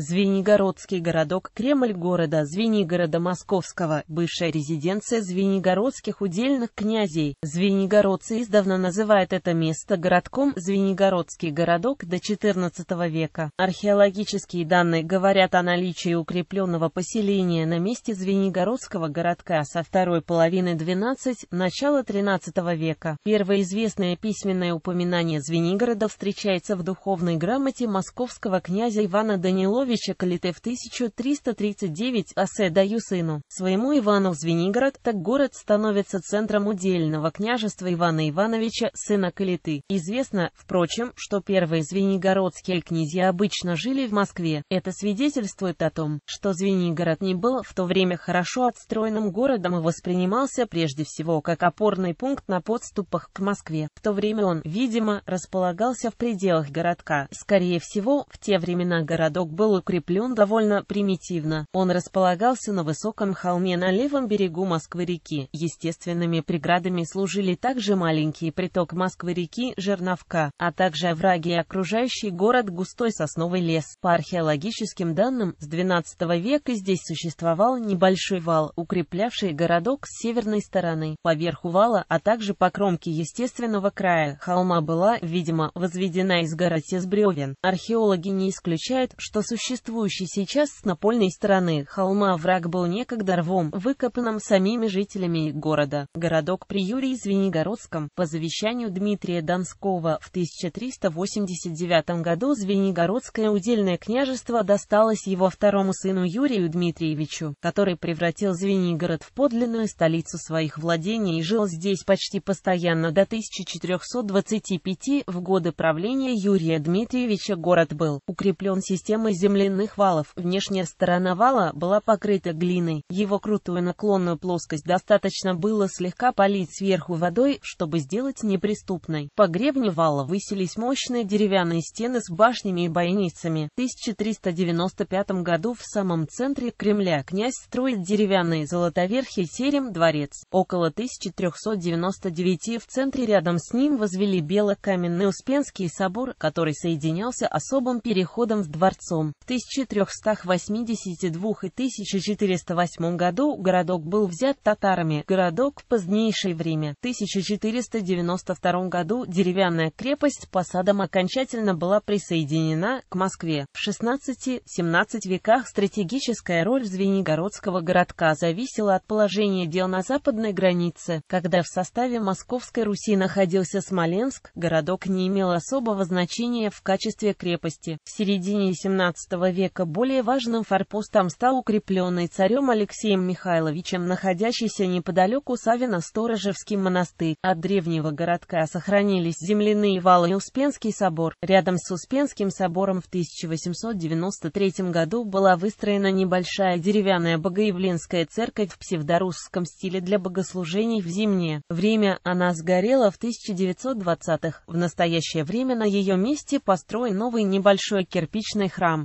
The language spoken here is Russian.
Звенигородский городок, Кремль города Звенигорода Московского, бывшая резиденция звенигородских удельных князей. Звенигородцы издавна называют это место городком Звенигородский городок до XIV века. Археологические данные говорят о наличии укрепленного поселения на месте Звенигородского городка со второй половины XII, начала XIII века. Первое известное письменное упоминание Звенигорода встречается в духовной грамоте московского князя Ивана Даниловича сокровища Калите в 1339 Асе даю сыну своему Ивану в Звенигород, так город становится центром удельного княжества Ивана Ивановича, сына Калиты. Известно, впрочем, что первые звенигородские князья обычно жили в Москве. Это свидетельствует о том, что Звенигород не был в то время хорошо отстроенным городом и воспринимался прежде всего как опорный пункт на подступах к Москве. В то время он, видимо, располагался в пределах городка. Скорее всего, в те времена городок был укреплен довольно примитивно. Он располагался на высоком холме на левом берегу Москвы-реки. Естественными преградами служили также маленький приток Москвы-реки Жерновка, а также овраги и окружающий город густой сосновый лес. По археологическим данным, с XII века здесь существовал небольшой вал, укреплявший городок с северной стороны. Поверху вала, а также по кромке естественного края холма была, видимо, возведена из горы из бревен. Археологи не исключают, что существует существующей сейчас с напольной стороны холма враг был некогда рвом, выкопанным самими жителями города. Городок при Юрии Звенигородском, по завещанию Дмитрия Донского, в 1389 году Звенигородское удельное княжество досталось его второму сыну Юрию Дмитриевичу, который превратил Звенигород в подлинную столицу своих владений и жил здесь почти постоянно до 1425 в годы правления Юрия Дмитриевича город был укреплен системой земли земляных валов. Внешняя сторона вала была покрыта глиной. Его крутую наклонную плоскость достаточно было слегка полить сверху водой, чтобы сделать неприступной. По гребню вала высились мощные деревянные стены с башнями и бойницами. В 1395 году в самом центре Кремля князь строит деревянный золотоверхий терем-дворец. Около 1399 в центре рядом с ним возвели белокаменный Успенский собор, который соединялся особым переходом с дворцом. В 1382 и 1408 году городок был взят татарами. Городок в позднейшее время, в 1492 году, деревянная крепость посадом окончательно была присоединена к Москве. В 16-17 веках стратегическая роль Звенигородского городка зависела от положения дел на западной границе. Когда в составе Московской Руси находился Смоленск, городок не имел особого значения в качестве крепости. В середине 17 века более важным форпостом стал укрепленный царем Алексеем Михайловичем находящийся неподалеку Савино-Сторожевский монастырь. От древнего городка сохранились земляные валы и Успенский собор. Рядом с Успенским собором в 1893 году была выстроена небольшая деревянная Богоявленская церковь в псевдорусском стиле для богослужений в зимнее время. Она сгорела в 1920-х. В настоящее время на ее месте построен новый небольшой кирпичный храм.